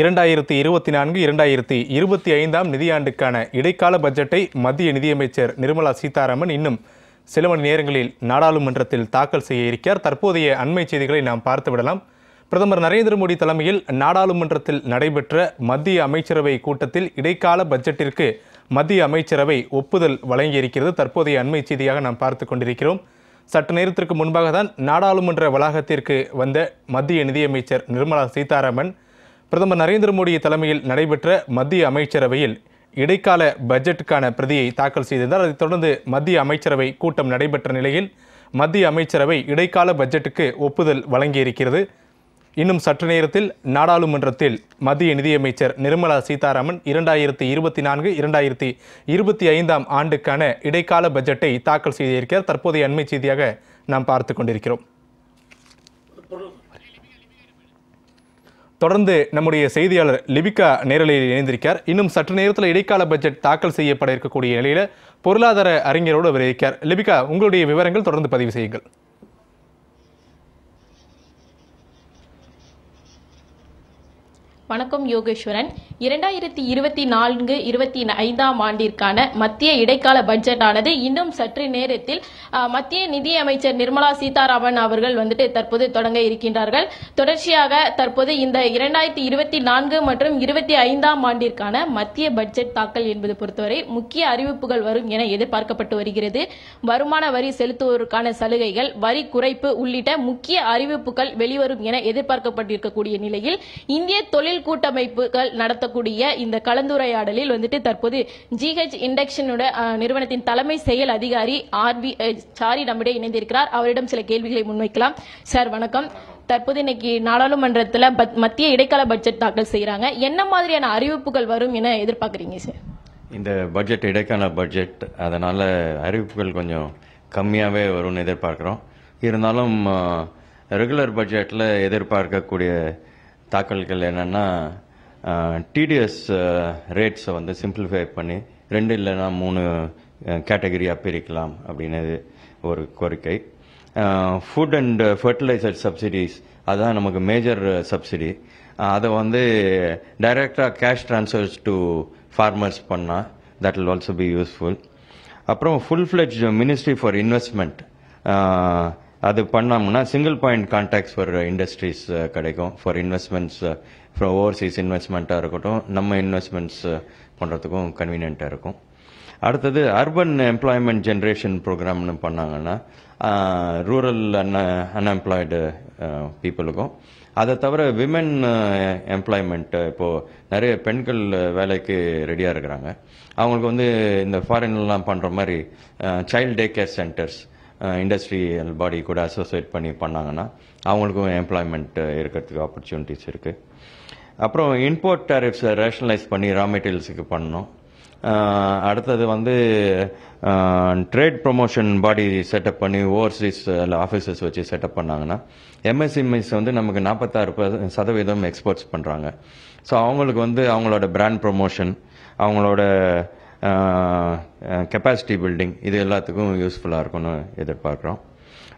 இரண்டாயிரத்தி இருபத்தி நான்கு இரண்டாயிரத்தி இருபத்தி ஐந்தாம் நிதியாண்டுக்கான இடைக்கால பட்ஜெட்டை மத்திய நிதியமைச்சர் நிர்மலா சீதாராமன் இன்னும் சில மணி நேரங்களில் நாடாளுமன்றத்தில் தாக்கல் செய்ய இருக்கிறார் தற்போதைய அண்மை செய்திகளை நாம் பார்த்துவிடலாம் பிரதமர் நரேந்திர மோடி தலைமையில் நாடாளுமன்றத்தில் நடைபெற்ற மத்திய அமைச்சரவை கூட்டத்தில் இடைக்கால பட்ஜெட்டிற்கு மத்திய அமைச்சரவை ஒப்புதல் வழங்கியிருக்கிறது தற்போதைய அண்மை செய்தியாக நாம் பார்த்து கொண்டிருக்கிறோம் சற்று நேரத்திற்கு முன்பாக தான் நாடாளுமன்ற வளாகத்திற்கு வந்த மத்திய நிதியமைச்சர் நிர்மலா சீதாராமன் பிரதமர் நரேந்திர மோடி தலைமையில் நடைபெற்ற மத்திய அமைச்சரவையில் இடைக்கால பட்ஜெட்டுக்கான பிரதியை தாக்கல் செய்திருந்தார் அதைத் தொடர்ந்து மத்திய அமைச்சரவை கூட்டம் நடைபெற்ற நிலையில் மத்திய அமைச்சரவை இடைக்கால பட்ஜெட்டுக்கு ஒப்புதல் வழங்கியிருக்கிறது இன்னும் சற்று நேரத்தில் நாடாளுமன்றத்தில் மத்திய நிதியமைச்சர் நிர்மலா சீதாராமன் இரண்டாயிரத்தி இருபத்தி நான்கு இரண்டாயிரத்தி இருபத்தி ஐந்தாம் ஆண்டுக்கான இடைக்கால பட்ஜெட்டை தாக்கல் செய்திருக்கிறார் தற்போதைய அண்மை செய்தியாக நாம் பார்த்து கொண்டிருக்கிறோம் தொடர்ந்து நம்முடைய செய்தியாளர் லிபிகா நேரலையில் இணைந்திருக்கார் இன்னும் சற்று நேரத்தில் இடைக்கால பட்ஜெட் தாக்கல் செய்யப்பட இருக்கக்கூடிய நிலையில் பொருளாதார அறிஞரோடு அவர் இருக்கார் லிபிகா உங்களுடைய விவரங்கள் தொடர்ந்து பதிவு செய்யுங்கள் வணக்கம் யோகேஸ்வரன் இரண்டாயிரத்தி இருபத்தி நான்கு இருபத்தி ஐந்தாம் ஆண்டிற்கான மத்திய இடைக்கால பட்ஜெட்டானது இன்னும் சற்று நேரத்தில் மத்திய நிதியமைச்சர் நிர்மலா சீதாராமன் அவர்கள் வந்துட்டு தற்போது தொடங்க இருக்கின்றார்கள் தொடர்ச்சியாக தற்போது இந்த இரண்டாயிரத்தி இருபத்தி நான்கு மற்றும் இருபத்தி ஐந்தாம் ஆண்டிற்கான மத்திய பட்ஜெட் தாக்கல் என்பது பொறுத்தவரை முக்கிய அறிவிப்புகள் வரும் என எதிர்பார்க்கப்பட்டு வருகிறது வருமான வரி செலுத்துவோருக்கான சலுகைகள் வரி குறைப்பு உள்ளிட்ட முக்கிய அறிவிப்புகள் வெளிவரும் என எதிர்பார்க்கப்பட்டிருக்கக்கூடிய நிலையில் இந்திய தொழில் தொழில் கூட்டமைப்புகள் நடத்தக்கூடிய இந்த கலந்துரையாடலில் வந்துட்டு தற்போது ஜிஹெச் இண்டக்ஷனோட நிறுவனத்தின் தலைமை செயல் அதிகாரி ஆர் பி சாரி நம்மிடையே இணைந்திருக்கிறார் அவரிடம் சில கேள்விகளை முன்வைக்கலாம் சார் வணக்கம் தற்போது இன்னைக்கு நாடாளுமன்றத்தில் மத்திய இடைக்கால பட்ஜெட் தாக்கல் செய்கிறாங்க என்ன மாதிரியான அறிவிப்புகள் வரும் என எதிர்பார்க்குறீங்க சார் இந்த பட்ஜெட் இடைக்கால பட்ஜெட் அதனால் அறிவிப்புகள் கொஞ்சம் கம்மியாகவே வரும்னு எதிர்பார்க்குறோம் இருந்தாலும் ரெகுலர் பட்ஜெட்டில் எதிர்பார்க்கக்கூடிய தாக்கல்கள் என்னென்னா டிடிஎஸ் ரேட்ஸை வந்து சிம்பிளிஃபை பண்ணி ரெண்டு இல்லைன்னா மூணு கேட்டகரியாக பிரிக்கலாம் அப்படின்னு ஒரு கோரிக்கை ஃபுட் அண்ட் ஃபர்டிலைசர் சப்சிடிஸ் அதுதான் நமக்கு மேஜர் சப்சிடி அதை வந்து டைரெக்டாக கேஷ் ட்ரான்ஸ்ஃபர்ஸ் டு ஃபார்மர்ஸ் பண்ணால் that will also be useful அப்புறம் full fledged ministry for investment அது பண்ணோம்னா single point contacts for industries கிடைக்கும் ஃபார் இன்வெஸ்ட்மெண்ட்ஸ் ஃப்ரம் ஓவர்சீஸ் இன்வெஸ்ட்மெண்ட்டாக இருக்கட்டும் நம்ம இன்வெஸ்ட்மெண்ட்ஸ் பண்ணுறதுக்கும் கன்வீனியண்ட்டாக இருக்கும் அடுத்தது அர்பன் எம்ப்ளாய்மெண்ட் ஜென்ரேஷன் ப்ரோக்ராம்னு பண்ணாங்கன்னா ரூரல் அன் அன்எம்ப்ளாய்டு பீப்புளுக்கும் அதை தவிர விமன் எம்ப்ளாய்மெண்ட்டு இப்போது நிறைய பெண்கள் uh, வேலைக்கு ரெடியாக இருக்கிறாங்க அவங்களுக்கு வந்து இந்த ஃபாரின்லாம் பண்ணுற மாதிரி child day care centres industrial body கூட அசோசியேட் பண்ணி பண்ணாங்கன்னா அவங்களுக்கும் எம்ப்ளாய்மெண்ட் இருக்கிறதுக்கு ஆப்பர்ச்சுனிட்டிஸ் இருக்குது அப்புறம் இம்போர்ட் டேரிஃப்ஸை ரேஷனலைஸ் பண்ணி ரா மெட்டீரியல்ஸுக்கு பண்ணணும் அடுத்தது வந்து ட்ரேட் ப்ரொமோஷன் பாடி செட்டப் பண்ணி ஓவர்சீஸ் ஆஃபீஸஸ் வச்சு செட்டப் பண்ணாங்கன்னா எம்எஸ்எம்எஸ் வந்து நமக்கு நாற்பத்தாறு சதவீதம் எக்ஸ்போர்ட்ஸ் பண்ணுறாங்க ஸோ அவங்களுக்கு வந்து அவங்களோட பிராண்ட் ப்ரொமோஷன் அவங்களோட கெப்பாசிட்டி பில்டிங் இது எல்லாத்துக்கும் யூஸ்ஃபுல்லாக இருக்கும்னு எதிர்பார்க்குறோம்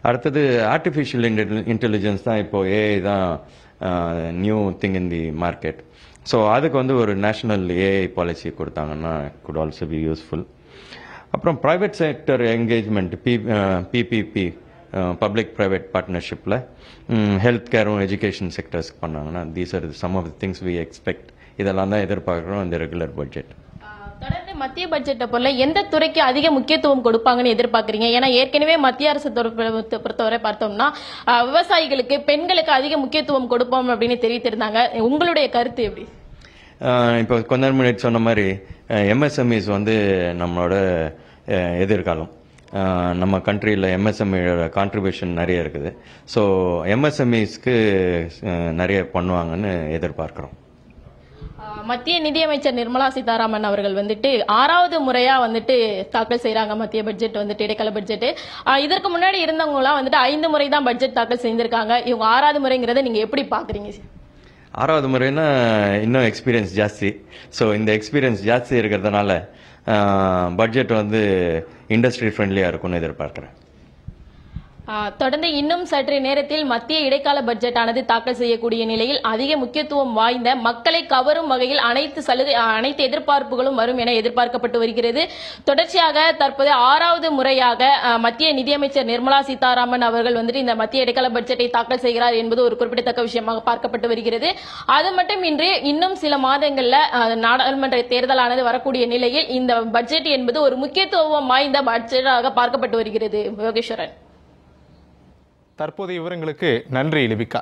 அடுத்தது ஆர்டிஃபிஷியல் இன்டெலிஜென்ஸ் தான் இப்போது ஏஐ தான் new thing in the market so அதுக்கு வந்து ஒரு நேஷ்னல் ஏஐ பாலிசி கொடுத்தாங்கன்னா குட் ஆல்சோ பி யூஸ்ஃபுல் அப்புறம் private sector engagement B PPP public private பார்ட்னர்ஷிப்பில் ஹெல்த் கேரும் எஜுகேஷன் செக்டர்ஸ்க்கு பண்ணாங்கன்னா these are some of the things we expect இதெல்லாம் தான் எதிர்பார்க்குறோம் இந்த ரெகுலர் பட்ஜெட் மத்திய பட்ஜெட்டை பொருள் எந்த துறைக்கு அதிக முக்கியத்துவம் கொடுப்பாங்கன்னு எதிர்பார்க்குறீங்க ஏன்னா ஏற்கனவே மத்திய அரசு பொறுத்தவரை பார்த்தோம்னா விவசாயிகளுக்கு பெண்களுக்கு அதிக முக்கியத்துவம் கொடுப்போம் அப்படின்னு தெரிவித்திருந்தாங்க உங்களுடைய கருத்து எப்படி இப்போ கொஞ்ச முன்னாடி சொன்ன மாதிரி எம்எஸ்எம்இஸ் வந்து நம்மளோட எதிர்காலம் நம்ம கண்ட்ரியில் எம்எஸ்எம்இயோட கான்ட்ரிபியூஷன் நிறைய இருக்குது ஸோ எம்எஸ்எம்இஸ்க்கு நிறைய பண்ணுவாங்கன்னு எதிர்பார்க்குறோம் மத்திய நிதியமைச்சர் நிர்மலா சீதாராமன் அவர்கள் வந்துட்டு ஆறாவது முறையா வந்துட்டு தாக்கல் செய்யறாங்க மத்திய பட்ஜெட் வந்துட்டு இடைக்கால பட்ஜெட் இதற்கு முன்னாடி இருந்தவங்களாம் வந்துட்டு ஐந்து முறை தான் பட்ஜெட் தாக்கல் செஞ்சிருக்காங்க இவங்க ஆறாவது முறைங்கிறத நீங்க எப்படி பாக்குறீங்க ஆறாவது முறைன்னா இன்னும் எக்ஸ்பீரியன்ஸ் ஜாஸ்தி ஸோ இந்த எக்ஸ்பீரியன்ஸ் ஜாஸ்தி இருக்கிறதுனால பட்ஜெட் வந்து இண்டஸ்ட்ரி ஃப்ரெண்ட்லியாக இருக்கும்னு எதிர்பார்க்குறேன் தொடர்ந்து இன்னும் சற்று நேரத்தில் மத்திய இடைக்கால பட்ஜெட் ஆனது தாக்கல் செய்யக்கூடிய நிலையில் அதிக முக்கியத்துவம் வாய்ந்த மக்களை கவரும் வகையில் அனைத்து சலுகை அனைத்து எதிர்பார்ப்புகளும் வரும் என எதிர்பார்க்கப்பட்டு வருகிறது தொடர்ச்சியாக தற்போது ஆறாவது முறையாக மத்திய நிதியமைச்சர் நிர்மலா சீதாராமன் அவர்கள் வந்துட்டு இந்த மத்திய இடைக்கால பட்ஜெட்டை தாக்கல் செய்கிறார் என்பது ஒரு குறிப்பிடத்தக்க விஷயமாக பார்க்கப்பட்டு வருகிறது அது மட்டுமின்றி இன்னும் சில மாதங்களில் நாடாளுமன்ற தேர்தலானது வரக்கூடிய நிலையில் இந்த பட்ஜெட் என்பது ஒரு முக்கியத்துவம் வாய்ந்த பட்ஜெட்டாக பார்க்கப்பட்டு வருகிறது யோகேஸ்வரன் தற்போதைய விவரங்களுக்கு நன்றி லிபிகா